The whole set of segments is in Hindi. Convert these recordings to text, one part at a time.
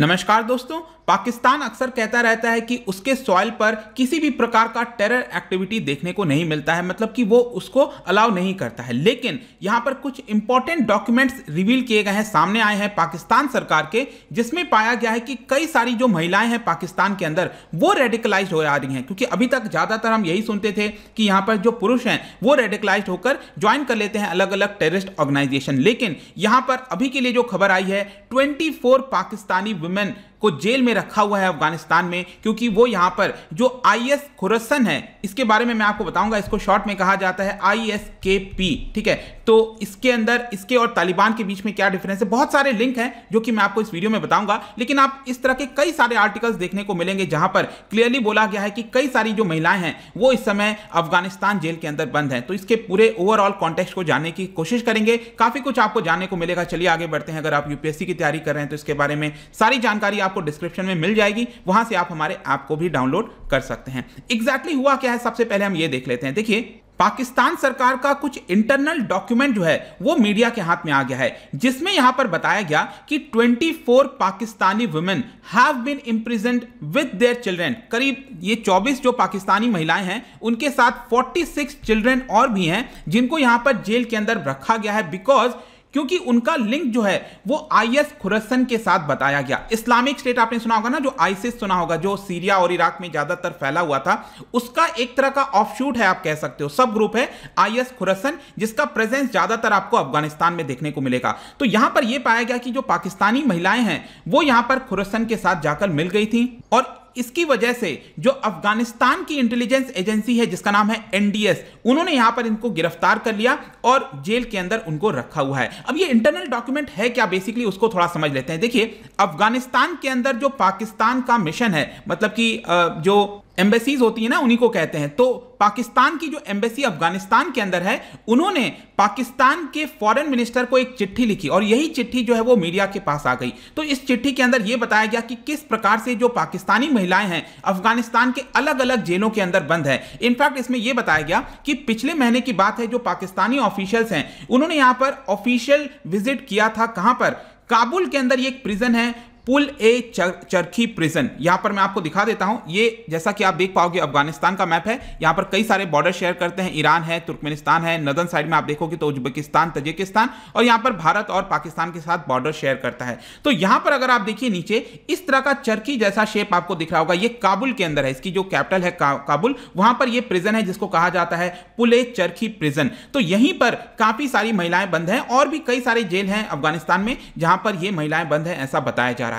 नमस्कार दोस्तों पाकिस्तान अक्सर कहता रहता है कि उसके सॉइल पर किसी भी प्रकार का टेरर एक्टिविटी देखने को नहीं मिलता है मतलब कि वो उसको अलाउ नहीं करता है लेकिन यहाँ पर कुछ इंपॉर्टेंट डॉक्यूमेंट्स रिवील किए गए हैं सामने आए हैं पाकिस्तान सरकार के जिसमें पाया गया है कि कई सारी जो महिलाएं हैं पाकिस्तान के अंदर वो रेडिकलाइज हो जा रही हैं क्योंकि अभी तक ज़्यादातर हम यही सुनते थे कि यहाँ पर जो पुरुष हैं वो रेडिकलाइज होकर ज्वाइन कर लेते हैं अलग अलग टेररिस्ट ऑर्गेनाइजेशन लेकिन यहाँ पर अभी के लिए जो खबर आई है ट्वेंटी पाकिस्तानी women को जेल में रखा हुआ है अफगानिस्तान में क्योंकि वो यहां पर जो आई एस खुरसन है इसके बारे में मैं आपको बताऊंगा इसको शॉर्ट में कहा जाता है आई एस के पी ठीक है तो इसके अंदर इसके और तालिबान के बीच में क्या डिफरेंस है बहुत सारे लिंक हैं जो कि मैं आपको इस वीडियो में बताऊंगा लेकिन आप इस तरह के कई सारे आर्टिकल्स देखने को मिलेंगे जहां पर क्लियरली बोला गया है कि कई सारी जो महिलाएं हैं वो इस समय अफगानिस्तान जेल के अंदर बंद हैं तो इसके पूरे ओवरऑल कॉन्टेक्स्ट को जानने की कोशिश करेंगे काफी कुछ आपको जानने को मिलेगा चलिए आगे बढ़ते हैं अगर आप यूपीएससी की तैयारी कर रहे हैं तो इसके बारे में सारी जानकारी आपको डिस्क्रिप्शन में मिल जाएगी वहां से आप हमारे ऐप को भी डाउनलोड कर सकते हैं एग्जैक्टली exactly हुआ क्या है सबसे पहले हम ये देख लेते हैं देखिए पाकिस्तान सरकार का कुछ इंटरनल डॉक्यूमेंट जो है वो मीडिया के हाथ में आ गया है जिसमें यहां पर बताया गया कि 24 Pakistani women have been imprisoned with their children करीब ये 24 जो पाकिस्तानी महिलाएं हैं उनके साथ 46 चिल्ड्रेन और भी हैं जिनको यहां पर जेल के अंदर रखा गया है बिकॉज क्योंकि उनका लिंक जो है वो आईएस खुरसन के साथ बताया गया इस्लामिक स्टेट आपने सुना होगा ना जो आईसिस सुना होगा जो सीरिया और इराक में ज्यादातर फैला हुआ था उसका एक तरह का ऑफशूट है आप कह सकते हो सब ग्रुप है आईएस खुरसन जिसका प्रेजेंस ज्यादातर आपको अफगानिस्तान में देखने को मिलेगा तो यहां पर यह पाया गया कि जो पाकिस्तानी महिलाएं हैं वो यहां पर खुरसन के साथ जाकर मिल गई थी और इसकी वजह से जो अफगानिस्तान की इंटेलिजेंस एजेंसी है जिसका नाम है एनडीएस उन्होंने यहां पर इनको गिरफ्तार कर लिया और जेल के अंदर उनको रखा हुआ है अब ये इंटरनल डॉक्यूमेंट है क्या बेसिकली उसको थोड़ा समझ लेते हैं देखिए अफगानिस्तान के अंदर जो पाकिस्तान का मिशन है मतलब कि जो एम्बेसीज होती है ना उन्हीं को कहते हैं तो पाकिस्तान की जो एम्बेसी अफगानिस्तान के अंदर है उन्होंने पाकिस्तान के फॉरेन मिनिस्टर को एक चिट्ठी लिखी और यही चिट्ठी जो है वो मीडिया के पास आ गई तो इस चिट्ठी के अंदर यह बताया गया कि किस प्रकार से जो पाकिस्तानी महिलाएं हैं अफगानिस्तान के अलग अलग जेलों के अंदर बंद है इनफैक्ट इसमें यह बताया गया कि पिछले महीने की बात है जो पाकिस्तानी ऑफिशियल्स हैं उन्होंने यहां पर ऑफिशियल विजिट किया था कहां पर काबुल के अंदर ये एक प्रिजन है पुल ए चर, चरखी प्रिजन यहां पर मैं आपको दिखा देता हूं ये जैसा कि आप देख पाओगे अफगानिस्तान का मैप है यहां पर कई सारे बॉर्डर शेयर करते हैं ईरान है तुर्कमेनिस्तान है नदन साइड में आप देखोगे तो उज्बेकिस्तान तजिकिस्तान और यहां पर भारत और पाकिस्तान के साथ बॉर्डर शेयर करता है तो यहां पर अगर आप देखिए नीचे इस तरह का चरखी जैसा शेप आपको दिख रहा होगा ये काबुल के अंदर है इसकी जो कैपिटल है का, काबुल वहां पर यह प्रिजन है जिसको कहा जाता है पुल ए चरखी प्रिजन तो यहीं पर काफी सारी महिलाएं बंद हैं और भी कई सारे जेल हैं अफगानिस्तान में जहां पर ये महिलाएं बंद हैं ऐसा बताया जा रहा है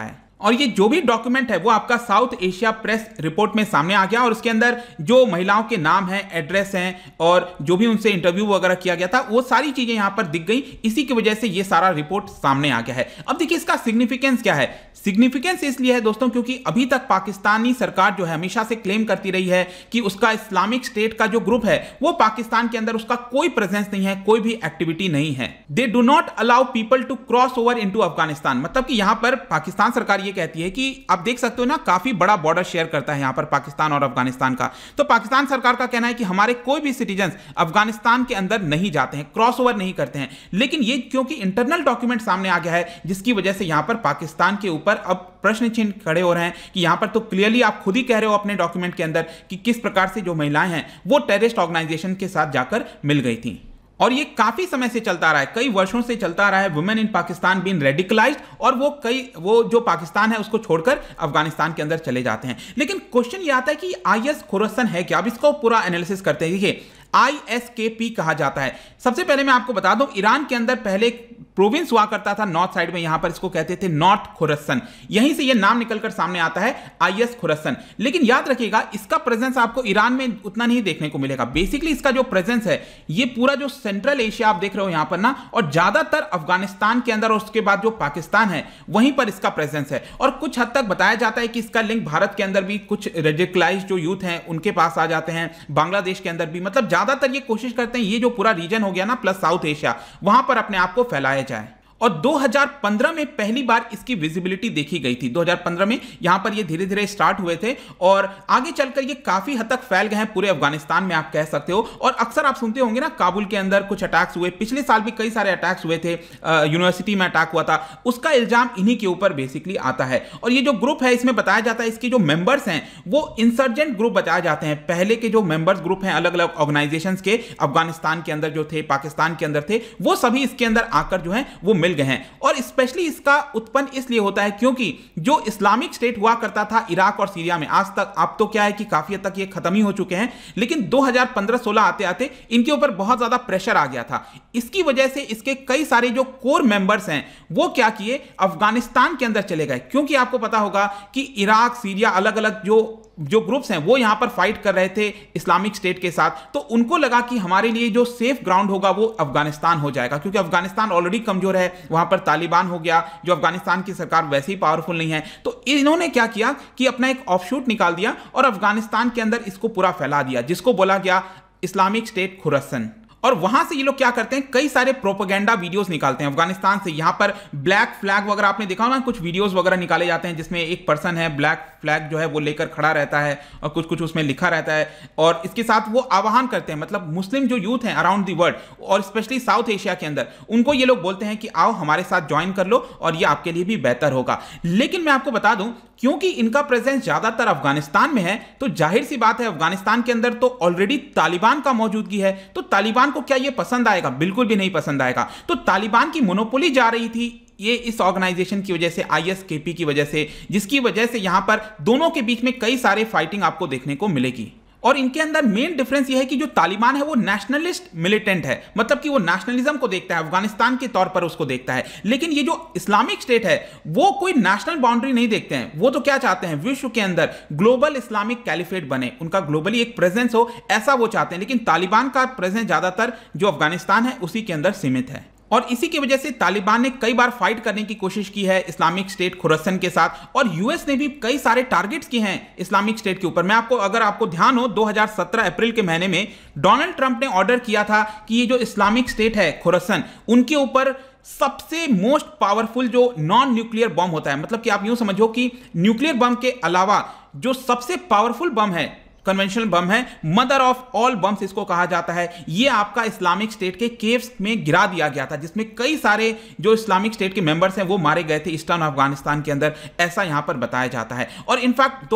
और ये जो भी डॉक्यूमेंट है वो आपका साउथ एशिया प्रेस रिपोर्ट में सामने आ गया और उसके अंदर जो महिलाओं के नाम हैं एड्रेस हैं और जो भी उनसे इंटरव्यू वगैरह किया गया था वो सारी चीज़ें यहाँ पर दिख गई इसी की वजह से ये सारा रिपोर्ट सामने आ गया है अब देखिए इसका सिग्निफिकेंस क्या है सिग्निफिकेंस इसलिए है दोस्तों क्योंकि अभी तक पाकिस्तानी सरकार जो है हमेशा से क्लेम करती रही है कि उसका इस्लामिक स्टेट का जो ग्रुप है वो पाकिस्तान के अंदर उसका कोई प्रेजेंस नहीं है कोई भी एक्टिविटी नहीं है they do not allow people to cross over in Afghanistan मतलब कि यहाँ पर पाकिस्तान सरकार ये कहती है कि आप देख सकते हो ना काफ़ी बड़ा बॉर्डर शेयर करता है यहां पर पाकिस्तान और अफगानिस्तान का तो पाकिस्तान सरकार का कहना है कि हमारे कोई भी सिटीजन अफगानिस्तान के अंदर नहीं जाते हैं क्रॉस ओवर नहीं करते हैं लेकिन ये क्योंकि इंटरनल डॉक्यूमेंट सामने आ गया है जिसकी वजह से यहां पर पाकिस्तान के ऊपर अब प्रश्न चिन्ह खड़े हो रहे हैं कि यहां पर तो क्लियरली आप खुद ही कह रहे हो अपने डॉक्यूमेंट के अंदर कि किस प्रकार से जो महिलाएं हैं वो टेररिस्ट ऑर्गेनाइजेशन के साथ जाकर मिल गई थी और ये काफ़ी समय से चलता रहा है कई वर्षों से चलता रहा है women in Pakistan been radicalise और वो कई वो जो पाकिस्तान है उसको छोड़कर अफगानिस्तान के अंदर चले जाते हैं लेकिन क्वेश्चन ये आता है कि आई एस खुरसन है क्या अब इसको पूरा एनालिसिस करते हैं देखिए आई एस के पी कहा जाता है सबसे पहले मैं आपको बता दूं ईरान के अंदर पहले प्रोविंस हुआ करता था नॉर्थ साइड में यहां पर इसको कहते थे नॉर्थ खुरसन यहीं से यह नाम निकलकर सामने आता है आईएस खुरसन लेकिन याद रखिएगा इसका प्रेजेंस आपको ईरान में उतना नहीं देखने को मिलेगा बेसिकली इसका जो प्रेजेंस है ये पूरा जो सेंट्रल एशिया आप देख रहे हो यहां पर ना और ज्यादातर अफगानिस्तान के अंदर और उसके बाद जो पाकिस्तान है वहीं पर इसका प्रेजेंस है और कुछ हद तक बताया जाता है कि इसका लिंक भारत के अंदर भी कुछ रेडिकलाइज जो यूथ हैं उनके पास आ जाते हैं बांग्लादेश के अंदर भी मतलब ज्यादातर ये कोशिश करते हैं ये जो पूरा रीजन हो गया ना प्लस साउथ एशिया वहां पर अपने आप को फैलाया जाए और 2015 में पहली बार इसकी विजिबिलिटी देखी गई थी 2015 में यहां पर ये धीरे धीरे स्टार्ट हुए थे और आगे चलकर ये काफी हद तक फैल गए हैं पूरे अफगानिस्तान में आप कह सकते हो और अक्सर आप सुनते होंगे ना काबुल के अंदर कुछ अटैक्स हुए पिछले साल भी कई सारे अटैक्स हुए थे यूनिवर्सिटी में अटैक हुआ था उसका इल्जाम इन्हीं के ऊपर बेसिकली आता है और ये जो ग्रुप है इसमें बताया जाता है इसके जो मेंबर्स हैं वो इंसर्जेंट ग्रुप बताए जाते हैं पहले के जो मेंबर्स ग्रुप हैं अलग अलग ऑर्गेनाइजेशन के अफगानिस्तान के अंदर जो थे पाकिस्तान के अंदर थे वो सभी इसके अंदर आकर जो है वो मिल गए हैं और स्पेशली इसका उत्पन्न इसलिए होता है क्योंकि जो इस्लामिक स्टेट हुआ करता था इराक और सीरिया में आज तक अब तो क्या है कि काफी हद तक ये खत्म ही हो चुके हैं लेकिन 2015-16 आते आते इनके ऊपर बहुत ज्यादा प्रेशर आ गया था इसकी वजह से इसके कई सारे जो कोर मेंबर्स हैं वो क्या किए अफगानिस्तान के अंदर चले गए क्योंकि आपको पता होगा कि इराक सीरिया अलग अलग जो जो ग्रुप्स हैं वो यहाँ पर फाइट कर रहे थे इस्लामिक स्टेट के साथ तो उनको लगा कि हमारे लिए जो सेफ ग्राउंड होगा वो अफगानिस्तान हो जाएगा क्योंकि अफगानिस्तान ऑलरेडी कमजोर है वहाँ पर तालिबान हो गया जो अफगानिस्तान की सरकार वैसे ही पावरफुल नहीं है तो इन्होंने क्या किया कि अपना एक ऑफशूट निकाल दिया और अफगानिस्तान के अंदर इसको पूरा फैला दिया जिसको बोला गया इस्लामिक स्टेट खुरसन और वहां से ये लोग क्या करते हैं कई सारे प्रोपोगेंडा वीडियोस निकालते हैं अफगानिस्तान से यहां पर ब्लैक फ्लैग वगैरह आपने देखा ना कुछ वीडियोस वगैरह निकाले जाते हैं जिसमें एक पर्सन है ब्लैक फ्लैग जो है वो लेकर खड़ा रहता है और कुछ कुछ उसमें लिखा रहता है और इसके साथ वो आवाहन करते हैं मतलब मुस्लिम जो यूथ हैं अराउंड दी वर्ल्ड और स्पेशली साउथ एशिया के अंदर उनको ये लोग बोलते हैं कि आओ हमारे साथ ज्वाइन कर लो और ये आपके लिए भी बेहतर होगा लेकिन मैं आपको बता दूं क्योंकि इनका प्रेजेंस ज्यादातर अफगानिस्तान में है तो जाहिर सी बात है अफगानिस्तान के अंदर तो ऑलरेडी तालिबान का मौजूदगी है तो तालिबान को क्या यह पसंद आएगा बिल्कुल भी नहीं पसंद आएगा तो तालिबान की मोनोपोली जा रही थी ये इस ऑर्गेनाइजेशन की वजह से आईएसकेपी की वजह से जिसकी वजह से यहां पर दोनों के बीच में कई सारे फाइटिंग आपको देखने को मिलेगी और इनके अंदर मेन डिफरेंस यह है कि जो तालिबान है वो नेशनलिस्ट मिलिटेंट है मतलब कि वो नेशनलिज्म को देखता है अफगानिस्तान के तौर पर उसको देखता है लेकिन ये जो इस्लामिक स्टेट है वो कोई नेशनल बाउंड्री नहीं देखते हैं वो तो क्या चाहते हैं विश्व के अंदर ग्लोबल इस्लामिक कैलिफेट बने उनका ग्लोबली एक प्रेजेंस हो ऐसा वो चाहते हैं लेकिन तालिबान का प्रेजेंस ज्यादातर जो अफगानिस्तान है उसी के अंदर सीमित है और इसी की वजह से तालिबान ने कई बार फाइट करने की कोशिश की है इस्लामिक स्टेट खुरसन के साथ और यूएस ने भी कई सारे टारगेट्स किए हैं इस्लामिक स्टेट के ऊपर मैं आपको अगर आपको ध्यान हो 2017 अप्रैल के महीने में डोनाल्ड ट्रंप ने ऑर्डर किया था कि ये जो इस्लामिक स्टेट है खुरसन उनके ऊपर सबसे मोस्ट पावरफुल जो नॉन न्यूक्लियर बम होता है मतलब कि आप यूं समझो कि न्यूक्लियर बम के अलावा जो सबसे पावरफुल बम है कन्वेंशनल बम है मदर ऑफ ऑल बम्स इसको कहा जाता है ये आपका इस्लामिक स्टेट के केव्स में गिरा दिया गया था जिसमें कई सारे जो इस्लामिक स्टेट के मेंबर्स हैं वो मारे गए थे ईस्टर्न अफगानिस्तान के अंदर ऐसा यहाँ पर बताया जाता है और इनफैक्ट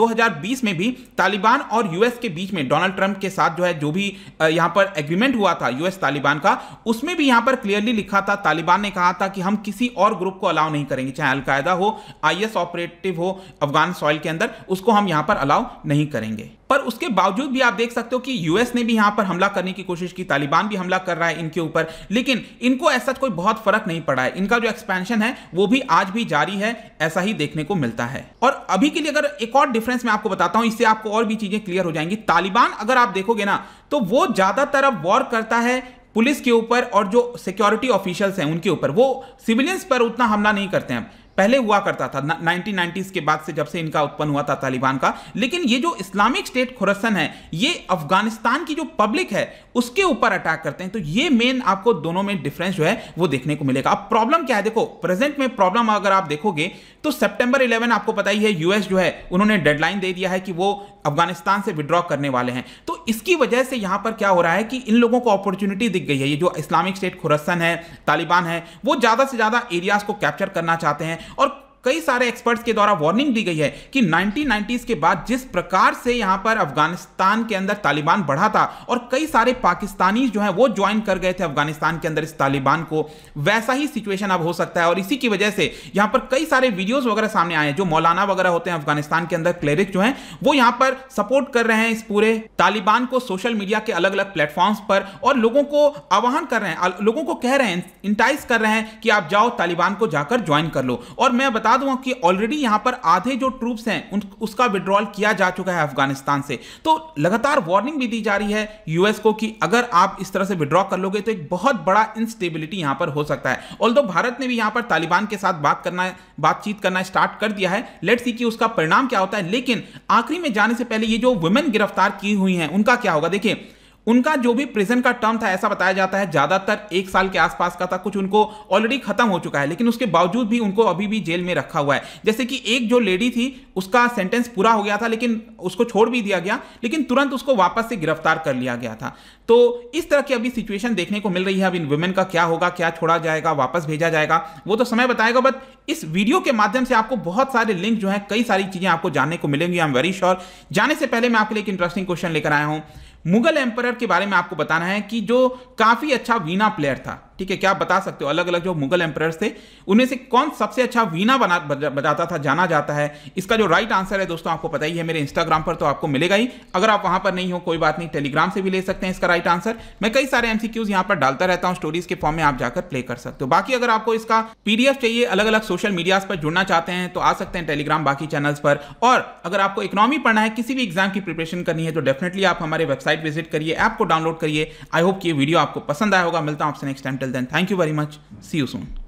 दो बीस में भी तालिबान और यूएस के बीच में डोनाल्ड ट्रंप के साथ जो है जो भी यहाँ पर एग्रीमेंट हुआ था यूएस तालिबान का उसमें भी यहाँ पर क्लियरली लिखा था तालिबान ने कहा था कि हम किसी और ग्रुप को अलाउ नहीं करेंगे चाहे अलकायदा हो आई ऑपरेटिव हो अफगान सॉइल के अंदर उसको हम यहाँ पर अलाउ नहीं करेंगे पर उसके बावजूद भी आप देख सकते हो कि यूएस ने भी यहां पर हमला करने की कोशिश की तालिबान भी हमला कर रहा है इनके ऊपर लेकिन इनको ऐसा कोई बहुत फर्क नहीं पड़ा है इनका जो एक्सपेंशन है वो भी आज भी जारी है ऐसा ही देखने को मिलता है और अभी के लिए अगर एक और डिफरेंस मैं आपको बताता हूं इससे आपको और भी चीजें क्लियर हो जाएंगी तालिबान अगर आप देखोगे ना तो वो ज्यादातर अब वॉर करता है पुलिस के ऊपर और जो सिक्योरिटी ऑफिशियल्स हैं उनके ऊपर वो सिविलियंस पर उतना हमला नहीं करते हैं पहले हुआ करता था नाइनटीन के बाद से जब से इनका उत्पन्न हुआ था तालिबान का लेकिन ये जो इस्लामिक स्टेट खुरसन है ये अफगानिस्तान की जो पब्लिक है उसके ऊपर अटैक करते हैं तो ये मेन आपको दोनों में डिफरेंस जो है वो देखने को मिलेगा अब प्रॉब्लम क्या है देखो प्रेजेंट में प्रॉब्लम अगर आप देखोगे तो सेप्टेंबर इलेवन आपको पता ही है यूएस जो है उन्होंने डेडलाइन दे दिया है कि वो अफगानिस्तान से विड्रॉ करने वाले हैं तो इसकी वजह से यहां पर क्या हो रहा है कि इन लोगों को अपॉर्चुनिटी दिख गई है ये जो इस्लामिक स्टेट खुरसन है तालिबान है वो ज़्यादा से ज़्यादा एरियाज़ को कैप्चर करना चाहते हैं और कई सारे एक्सपर्ट्स के द्वारा वार्निंग दी गई है कि 1990s के बाद जिस प्रकार से यहां पर अफगानिस्तान के अंदर तालिबान बढ़ा था और कई सारे पाकिस्तानी जो हैं वो ज्वाइन कर गए थे अफगानिस्तान के अंदर इस तालिबान को वैसा ही सिचुएशन अब हो सकता है और इसी की वजह से यहां पर कई सारे वीडियोज वगैरह सामने आए हैं जो मौलाना वगैरह होते हैं अफगानिस्तान के अंदर क्लेरिक जो है वो यहां पर सपोर्ट कर रहे हैं इस पूरे तालिबान को सोशल मीडिया के अलग अलग प्लेटफॉर्म्स पर और लोगों को आह्वान कर रहे हैं लोगों को कह रहे हैं इंटाइज कर रहे हैं कि आप जाओ तालिबान को जाकर ज्वाइन कर लो और मैं बता बता दूं कि ऑलरेडी यहां पर आधे जो ट्रूप्स हैं उन, उसका विड्रॉल किया जा चुका है अफगानिस्तान से तो लगातार वार्निंग भी दी जा रही है यूएस को कि अगर आप इस तरह से विड्रॉ कर लोगे तो एक बहुत बड़ा इंस्टेबिलिटी यहां पर हो सकता है ऑल भारत ने भी यहां पर तालिबान के साथ बात करना बातचीत करना स्टार्ट कर दिया है लेट सी कि उसका परिणाम क्या होता है लेकिन आखिरी में जाने से पहले ये जो वुमेन गिरफ्तार की हुई हैं उनका क्या होगा देखिए उनका जो भी प्रिजन का टर्म था ऐसा बताया जाता है ज्यादातर एक साल के आसपास का था कुछ उनको ऑलरेडी खत्म हो चुका है लेकिन उसके बावजूद भी उनको अभी भी जेल में रखा हुआ है जैसे कि एक जो लेडी थी उसका सेंटेंस पूरा हो गया था लेकिन उसको छोड़ भी दिया गया लेकिन तुरंत उसको वापस से गिरफ्तार कर लिया गया था तो इस तरह की अभी सिचुएशन देखने को मिल रही है अब इन वुमेन का क्या होगा क्या छोड़ा जाएगा वापस भेजा जाएगा वो तो समय बताएगा बट इस वीडियो के माध्यम से आपको बहुत सारे लिंक जो है कई सारी चीजें आपको जानने को मिलेंगी आई एम वेरी श्योर जाने से पहले मैं आपके लिए एक इंटरेस्टिंग क्वेश्चन लेकर आया हूं मुगल एम्पायर के बारे में आपको बताना है कि जो काफ़ी अच्छा वीणा प्लेयर था ठीक है क्या बता सकते हो अलग अलग जो मुगल एम्पायर थे उनमें से कौन सबसे अच्छा वीना बना बजाता था जाना जाता है इसका जो राइट आंसर है दोस्तों आपको पता ही है मेरे इंस्टाग्राम पर तो आपको मिलेगा ही अगर आप वहां पर नहीं हो कोई बात नहीं टेलीग्राम से भी ले सकते हैं इसका राइट आंसर मैं कई सारे एमसीक्यूज यहां पर डालता रहता हूं स्टोरीज के फॉर्म में आप जाकर प्ले कर सकते हो बाकी अगर आपको इसका पीडीएफ चाहिए अलग अलग सोशल मीडियाज पर जुड़ना चाहते हैं तो आ सकते हैं टेलीग्राम बाकी चैनल्स पर और अगर आपको इकोनॉमी पढ़ना है किसी भी एग्जाम की प्रिपरेशन करनी है तो डेफिनेटली आप हमारे वेबसाइट विजिट करिए ऐप को डाउनलोड करिए आई होप ये वीडियो आपको पसंद आया होगा मिलता हूं आपसे next time Until then, thank you very much. See you soon.